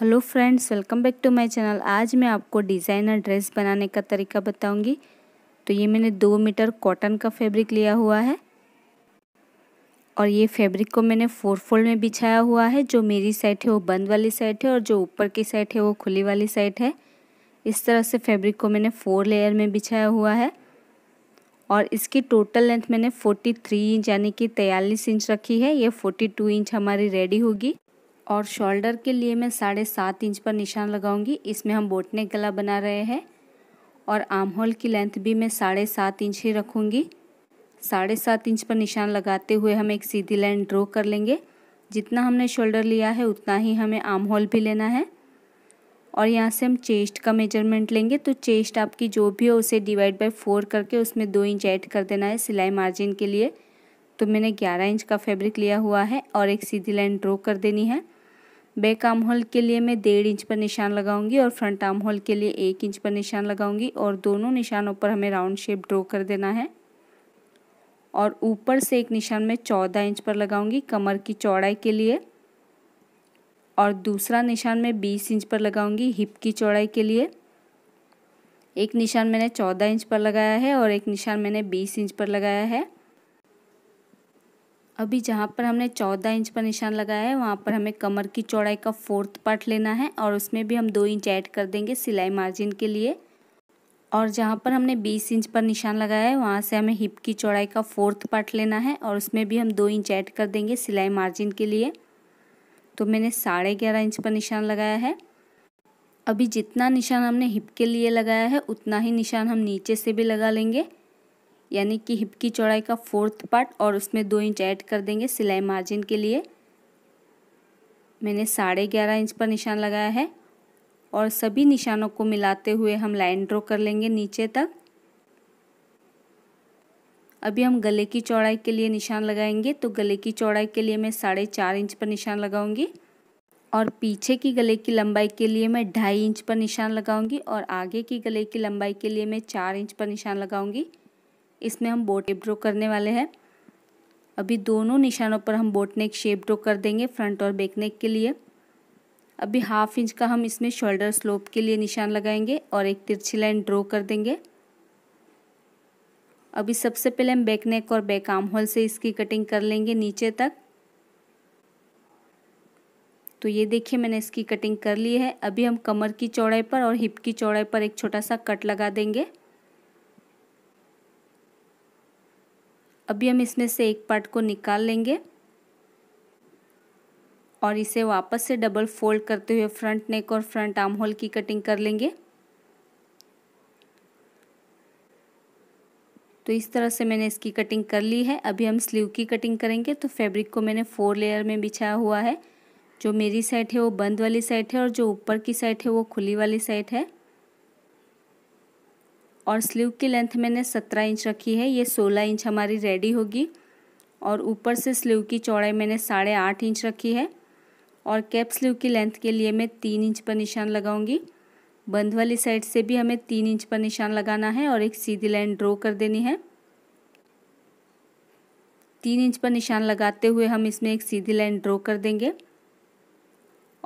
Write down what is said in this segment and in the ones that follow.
hello friends welcome back to my channel आज मैं आपको डिज़ाइनर ड्रेस बनाने का तरीका बताऊंगी तो ये मैंने दो मीटर कॉटन का फैब्रिक लिया हुआ है और ये फैब्रिक को मैंने फोर फोल्ड में बिछाया हुआ है जो मेरी साइड है वो बंद वाली साइड है और जो ऊपर की साइड है वो खुली वाली साइड है इस तरह से फैब्रिक को मैंने फोर लेयर में बिछाया हुआ है और इसकी टोटल लेंथ मैंने फोर्टी इंच यानी कि तैयलीस इंच रखी है ये फोर्टी इंच हमारी रेडी होगी और शोल्डर के लिए मैं साढ़े सात इंच पर निशान लगाऊंगी इसमें हम बोटने गला बना रहे हैं और आर्म होल की लेंथ भी मैं साढ़े सात इंच ही रखूँगी साढ़े सात इंच पर निशान लगाते हुए हम एक सीधी लाइन ड्रॉ कर लेंगे जितना हमने शोल्डर लिया है उतना ही हमें आर्म होल भी लेना है और यहाँ से हम चेस्ट का मेजरमेंट लेंगे तो चेस्ट आपकी जो भी हो उसे डिवाइड बाय फोर करके उसमें दो इंच ऐड कर देना है सिलाई मार्जिन के लिए तो मैंने ग्यारह इंच का फैब्रिक लिया हुआ है और एक सीधी लाइन ड्रॉ कर देनी है बैक आर्म होल के लिए मैं डेढ़ इंच पर निशान लगाऊंगी और फ्रंट आर्म होल के लिए एक इंच पर निशान लगाऊंगी और दोनों निशानों पर हमें राउंड शेप ड्रॉ कर देना है और ऊपर से एक निशान मैं चौदह इंच पर लगाऊंगी कमर की चौड़ाई के लिए और दूसरा निशान मैं बीस इंच पर लगाऊंगी हिप की चौड़ाई के लिए एक निशान मैंने चौदह इंच पर लगाया है और एक निशान मैंने बीस इंच पर लगाया है अभी जहाँ पर हमने चौदह इंच पर निशान लगाया है वहाँ पर हमें कमर की चौड़ाई का फोर्थ पार्ट लेना है और उसमें भी हम दो इंच ऐड कर देंगे सिलाई मार्जिन के लिए और जहाँ पर हमने बीस इंच पर निशान लगाया है वहाँ से हमें हिप की चौड़ाई का फोर्थ पार्ट लेना है और उसमें भी हम दो इंच ऐड कर देंगे सिलाई मार्जिन के लिए तो मैंने साढ़े ग्यारह इंच पर निशान लगाया है अभी जितना निशान हमने हिप के लिए लगाया है उतना ही निशान हम नीचे से भी लगा लेंगे यानी कि हिप की चौड़ाई का फोर्थ पार्ट और उसमें दो इंच ऐड कर देंगे सिलाई मार्जिन के लिए मैंने साढ़े ग्यारह इंच पर निशान लगाया है और सभी निशानों को मिलाते हुए हम लाइन ड्रॉ कर लेंगे नीचे तक अभी हम गले की चौड़ाई के लिए निशान लगाएंगे तो गले की चौड़ाई के लिए मैं साढ़े चार इंच पर निशान लगाऊंगी और पीछे की गले की लंबाई के लिए मैं ढाई इंच पर निशान लगाऊंगी और आगे की गले की लंबाई के लिए मैं चार इंच पर निशान लगाऊंगी इसमें हम बोट ड्रॉ करने वाले हैं अभी दोनों निशानों पर हम बोट नेक शेप ड्रॉ कर देंगे फ्रंट और बैक नेक के लिए अभी हाफ इंच का हम इसमें शोल्डर स्लोप के लिए निशान लगाएंगे और एक तिरछी लाइन ड्रॉ कर देंगे अभी सबसे पहले हम बैक नेक और बैक आर्म होल से इसकी कटिंग कर लेंगे नीचे तक तो ये देखिए मैंने इसकी कटिंग कर ली है अभी हम कमर की चौड़ाई पर और हिप की चौड़ाई पर एक छोटा सा कट लगा देंगे अभी हम इसमें से एक पार्ट को निकाल लेंगे और इसे वापस से डबल फोल्ड करते हुए फ्रंट नेक और फ्रंट आर्म होल की कटिंग कर लेंगे तो इस तरह से मैंने इसकी कटिंग कर ली है अभी हम स्लीव की कटिंग करेंगे तो फैब्रिक को मैंने फोर लेयर में बिछाया हुआ है जो मेरी साइड है वो बंद वाली साइड है और जो ऊपर की साइड है वो खुली वाली साइड है और स्लीव की लेंथ मैंने सत्रह इंच रखी है ये सोलह इंच हमारी रेडी होगी और ऊपर से स्लीव की चौड़ाई मैंने साढ़े आठ इंच रखी है और कैप स्लीव की लेंथ के लिए मैं तीन इंच पर निशान लगाऊंगी बंद वाली साइड से भी हमें तीन इंच पर निशान लगाना है और एक सीधी लाइन ड्रॉ कर देनी है तीन इंच पर निशान लगाते हुए हम इसमें एक सीधी लाइन ड्रॉ कर देंगे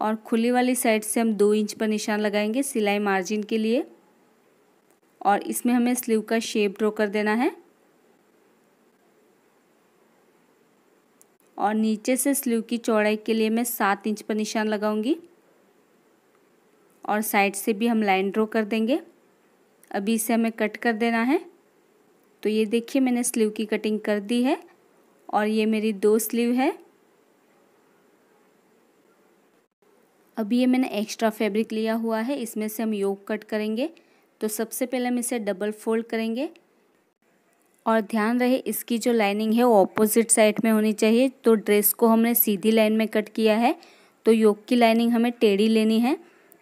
और खुली वाली साइड से हम दो इंच पर निशान लगाएंगे सिलाई मार्जिन के लिए और इसमें हमें स्लीव का शेप ड्रॉ कर देना है और नीचे से स्लीव की चौड़ाई के लिए मैं सात इंच पर निशान लगाऊंगी और साइड से भी हम लाइन ड्रॉ कर देंगे अभी इसे हमें कट कर देना है तो ये देखिए मैंने स्लीव की कटिंग कर दी है और ये मेरी दो स्लीव है अभी ये मैंने एक्स्ट्रा फैब्रिक लिया हुआ है इसमें से हम योग कट करेंगे तो सबसे पहले हम इसे डबल फोल्ड करेंगे और ध्यान रहे इसकी जो लाइनिंग है वो ऑपोजिट साइड में होनी चाहिए तो ड्रेस को हमने सीधी लाइन में कट किया है तो योग की लाइनिंग हमें टेढ़ी लेनी है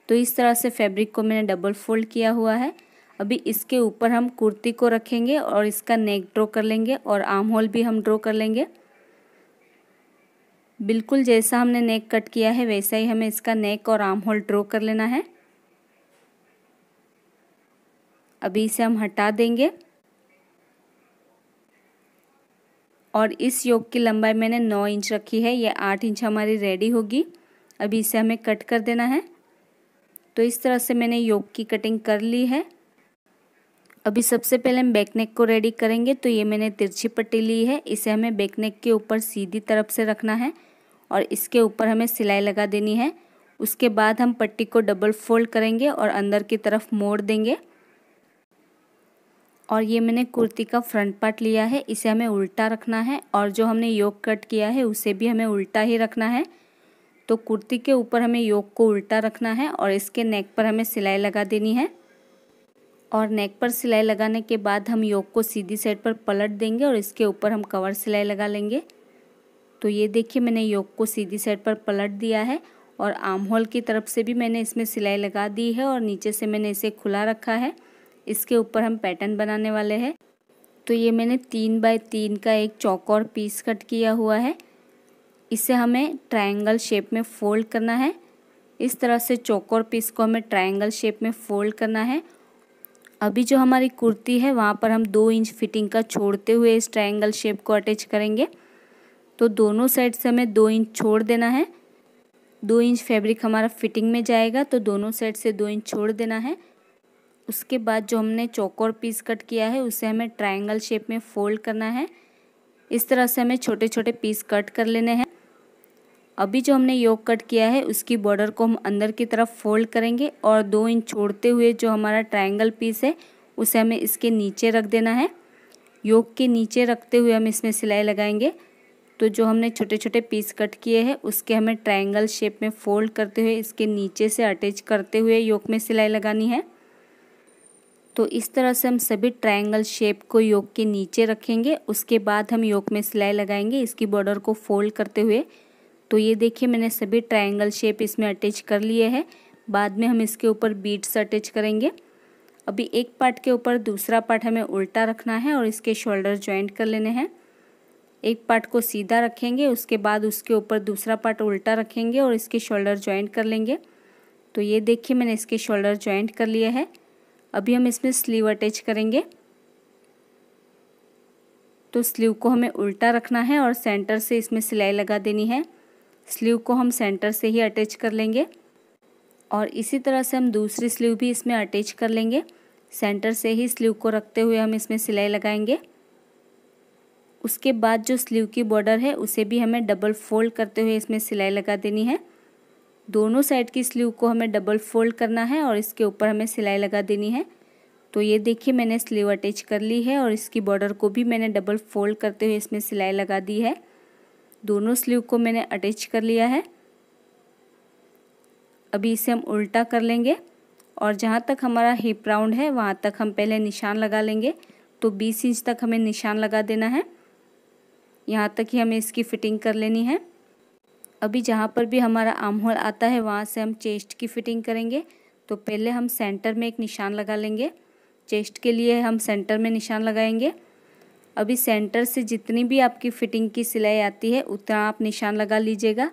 तो इस तरह से फैब्रिक को मैंने डबल फोल्ड किया हुआ है अभी इसके ऊपर हम कुर्ती को रखेंगे और इसका नेक ड्रॉ कर लेंगे और आर्म होल भी हम ड्रॉ कर लेंगे बिल्कुल जैसा हमने नेक कट किया है वैसा ही हमें इसका नेक और आर्म होल ड्रॉ कर लेना है अभी इसे हम हटा देंगे और इस योग की लंबाई मैंने नौ इंच रखी है ये आठ इंच हमारी रेडी होगी अभी इसे हमें कट कर देना है तो इस तरह से मैंने योग की कटिंग कर ली है अभी सबसे पहले हम बैकनेक को रेडी करेंगे तो ये मैंने तिरछी पट्टी ली है इसे हमें बैकनेक के ऊपर सीधी तरफ से रखना है और इसके ऊपर हमें सिलाई लगा देनी है उसके बाद हम पट्टी को डबल फोल्ड करेंगे और अंदर की तरफ मोड़ देंगे और ये मैंने कुर्ती का फ्रंट पार्ट लिया है इसे हमें उल्टा रखना है और जो हमने योग कट किया है उसे भी हमें उल्टा ही रखना है तो कुर्ती के ऊपर हमें योग को उल्टा रखना है और इसके नेक पर हमें सिलाई लगा देनी है और नेक पर सिलाई लगाने के बाद हम योग को सीधी साइड पर पलट देंगे और इसके ऊपर हम कवर सिलाई लगा लेंगे तो ये देखिए मैंने योग को सीधी साइड पर पलट दिया है और आम होल की तरफ से भी मैंने इसमें सिलाई लगा दी है और नीचे से मैंने इसे खुला रखा है इसके ऊपर हम पैटर्न बनाने वाले हैं तो ये मैंने तीन बाय तीन का एक चौकोर पीस कट किया हुआ है इसे हमें ट्रायंगल शेप में फोल्ड करना है इस तरह से चौकोर पीस को हमें ट्रायंगल शेप में फोल्ड करना है अभी जो हमारी कुर्ती है वहाँ पर हम दो इंच फिटिंग का छोड़ते हुए इस ट्रायंगल शेप को अटैच करेंगे तो दोनों साइड से हमें दो इंच छोड़ देना है दो इंच फैब्रिक हमारा फिटिंग में जाएगा तो दोनों साइड से दो इंच छोड़ देना है उसके बाद जो हमने चौकोर पीस कट किया है उसे हमें ट्रायंगल शेप में फोल्ड करना है इस तरह से हमें छोटे छोटे पीस कट कर लेने हैं अभी जो हमने योग कट किया है उसकी बॉर्डर को हम अंदर की तरफ फोल्ड करेंगे और दो इंच छोड़ते हुए जो हमारा ट्रायंगल पीस है उसे हमें इसके नीचे रख देना है योग के नीचे रखते हुए हम इसमें सिलाई लगाएंगे तो जो हमने छोटे छोटे पीस कट किए हैं उसके हमें ट्रायंगल शेप में फोल्ड करते हुए इसके नीचे से अटैच करते हुए योग में सिलाई लगानी है तो इस तरह से हम सभी ट्रायंगल शेप को योग के नीचे रखेंगे उसके बाद हम योग में सिलाई लगाएंगे इसकी बॉर्डर को फोल्ड करते हुए तो ये देखिए मैंने सभी ट्रायंगल शेप इसमें अटैच कर लिए हैं बाद में हम इसके ऊपर बीट्स अटैच करेंगे अभी एक पार्ट के ऊपर दूसरा पार्ट हमें उल्टा रखना है और इसके शोल्डर ज्वाइंट कर लेने हैं एक पार्ट को सीधा रखेंगे उसके बाद उसके ऊपर दूसरा पार्ट उल्टा रखेंगे और इसके शोल्डर ज्वाइंट कर लेंगे तो ये देखिए मैंने इसके शोल्डर ज्वाइंट कर लिए है अभी हम इसमें स्लीव अटैच करेंगे तो स्लीव को हमें उल्टा रखना है और सेंटर से इसमें सिलाई लगा देनी है स्लीव को हम सेंटर से ही अटैच कर लेंगे और इसी तरह से हम दूसरी स्लीव भी इसमें अटैच कर लेंगे सेंटर से ही स्लीव को रखते हुए हम इसमें सिलाई लगाएंगे उसके बाद जो स्लीव की बॉर्डर है उसे भी हमें डबल फोल्ड करते हुए इसमें सिलाई लगा देनी है दोनों साइड की स्लीव को हमें डबल फोल्ड करना है और इसके ऊपर हमें सिलाई लगा देनी है तो ये देखिए मैंने स्लीव अटैच कर ली है और इसकी बॉर्डर को भी मैंने डबल फोल्ड करते हुए इसमें सिलाई लगा दी है दोनों स्लीव को मैंने अटैच कर लिया है अभी इसे हम उल्टा कर लेंगे और जहाँ तक हमारा हिप राउंड है वहाँ तक हम पहले निशान लगा लेंगे तो 20 इंच तक हमें निशान लगा देना है यहाँ तक ही हमें इसकी फिटिंग कर लेनी है अभी जहाँ पर भी हमारा आम होल आता है वहाँ से हम चेस्ट की फिटिंग करेंगे तो पहले हम सेंटर में एक निशान लगा लेंगे चेस्ट के लिए हम सेंटर में निशान लगाएंगे अभी सेंटर से जितनी भी आपकी फिटिंग की सिलाई आती है उतना आप निशान लगा लीजिएगा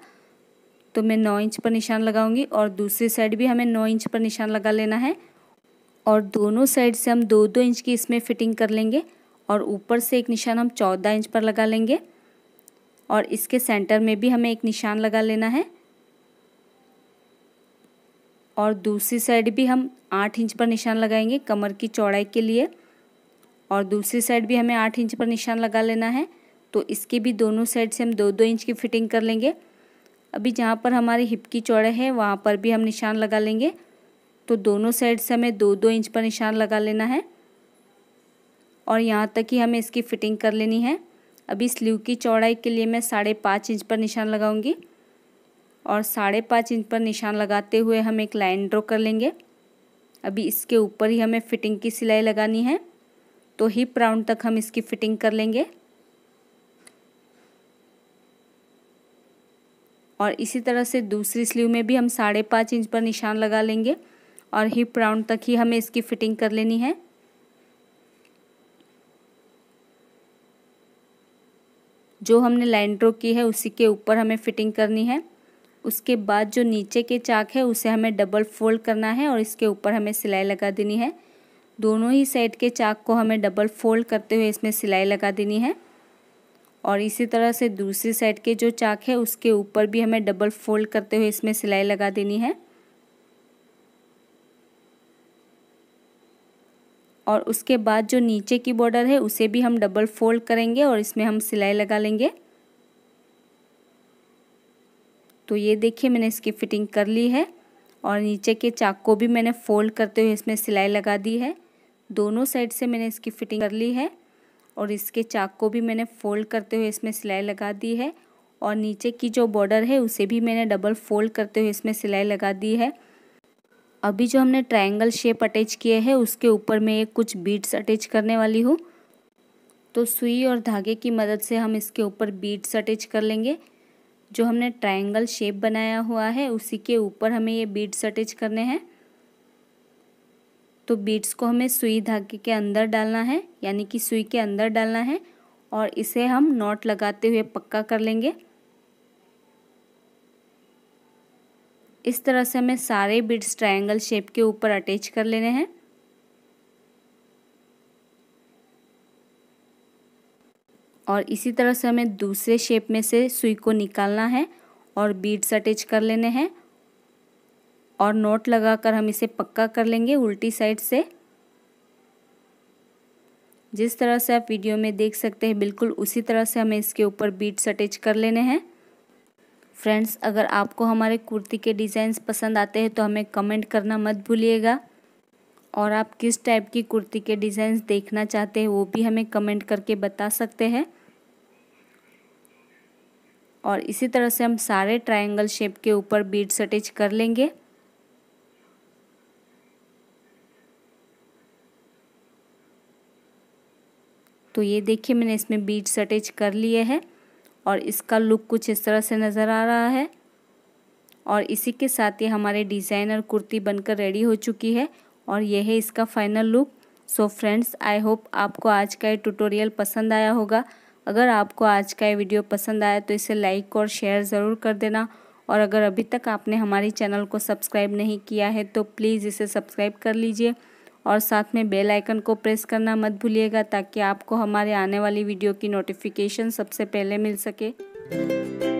तो मैं नौ इंच पर निशान लगाऊंगी और दूसरी साइड भी हमें नौ इंच पर निशान लगा लेना है और दोनों साइड से हम दो दो इंच की इसमें फिटिंग कर लेंगे और ऊपर से एक निशान हम चौदह इंच पर लगा लेंगे और इसके सेंटर में भी हमें एक निशान लगा लेना है और दूसरी साइड भी हम आठ इंच पर निशान लगाएंगे कमर की चौड़ाई के लिए और दूसरी साइड भी हमें आठ इंच पर निशान लगा लेना है तो इसके भी दोनों साइड से हम दो दो इंच की फिटिंग कर लेंगे अभी जहाँ पर हमारी हिप की चौड़ाई है वहाँ पर भी हम निशान लगा लेंगे तो दोनों साइड से हमें दो दो इंच पर निशान लगा लेना है और यहाँ तक ही हमें इसकी फ़िटिंग कर लेनी है अभी स्लीव की चौड़ाई के लिए मैं साढ़े पाँच इंच पर निशान लगाऊंगी और साढ़े पाँच इंच पर निशान लगाते हुए हम एक लाइन ड्रॉ कर लेंगे अभी इसके ऊपर ही हमें फ़िटिंग की सिलाई लगानी है तो हिप राउंड तक हम इसकी फ़िटिंग कर लेंगे और इसी तरह से दूसरी स्लीव में भी हम साढ़े पाँच इंच पर निशान लगा लेंगे और हिप राउंड तक ही हमें इसकी फ़िटिंग कर लेनी है जो हमने लाइन ड्रॉ की है उसी के ऊपर हमें फिटिंग करनी है उसके बाद जो नीचे के चाक है उसे हमें डबल फोल्ड करना है और इसके ऊपर हमें सिलाई लगा देनी है दोनों ही साइड के चाक को हमें डबल फोल्ड करते हुए इसमें सिलाई लगा देनी है और इसी तरह से दूसरी साइड के जो चाक है उसके ऊपर भी हमें डबल फोल्ड करते हुए इसमें सिलाई लगा देनी है और उसके बाद जो नीचे की बॉर्डर है उसे भी हम डबल फोल्ड करेंगे और इसमें हम सिलाई लगा लेंगे तो ये देखिए मैंने इसकी फिटिंग कर ली है और नीचे के चाक को भी मैंने फोल्ड करते हुए इसमें सिलाई लगा दी है दोनों साइड से मैंने इसकी फिटिंग कर ली है और इसके चाक को भी मैंने फोल्ड करते हुए इसमें सिलाई लगा दी है और नीचे की जो बॉर्डर है उसे भी मैंने डबल फोल्ड करते हुए इसमें सिलाई लगा दी है अभी जो हमने ट्रायंगल शेप अटैच किए हैं उसके ऊपर मैं एक कुछ बीट्स अटैच करने वाली हूँ तो सुई और धागे की मदद से हम इसके ऊपर बीट्स अटैच कर लेंगे जो हमने ट्रायंगल शेप बनाया हुआ है उसी के ऊपर हमें ये बीट्स अटैच करने हैं तो बीट्स को हमें सुई धागे के अंदर डालना है यानी कि सुई के अंदर डालना है और इसे हम नॉट लगाते हुए पक्का कर लेंगे इस तरह से हमें सारे बिट्स ट्रायंगल शेप के ऊपर अटैच कर लेने हैं और इसी तरह से हमें दूसरे शेप में से सुई को निकालना है और बीड्स अटैच कर लेने हैं और नोट लगाकर हम इसे पक्का कर लेंगे उल्टी साइड से जिस तरह से आप वीडियो में देख सकते हैं बिल्कुल उसी तरह से हमें इसके ऊपर बीड्स अटैच कर लेने हैं फ्रेंड्स अगर आपको हमारे कुर्ती के डिज़ाइंस पसंद आते हैं तो हमें कमेंट करना मत भूलिएगा और आप किस टाइप की कुर्ती के डिज़ाइंस देखना चाहते हैं वो भी हमें कमेंट करके बता सकते हैं और इसी तरह से हम सारे ट्रायंगल शेप के ऊपर बीट अटैच कर लेंगे तो ये देखिए मैंने इसमें बीट अटैच कर लिए हैं और इसका लुक कुछ इस तरह से नज़र आ रहा है और इसी के साथ ही हमारे डिज़ाइनर कुर्ती बनकर रेडी हो चुकी है और यह है इसका final look so friends I hope आपको आज का ये ट्यूटोरियल पसंद आया होगा अगर आपको आज का ये वीडियो पसंद आया तो इसे लाइक और शेयर ज़रूर कर देना और अगर अभी तक आपने हमारे चैनल को सब्सक्राइब नहीं किया है तो प्लीज़ इसे सब्सक्राइब कर लीजिए और साथ में बेल आइकन को प्रेस करना मत भूलिएगा ताकि आपको हमारे आने वाली वीडियो की नोटिफिकेशन सबसे पहले मिल सके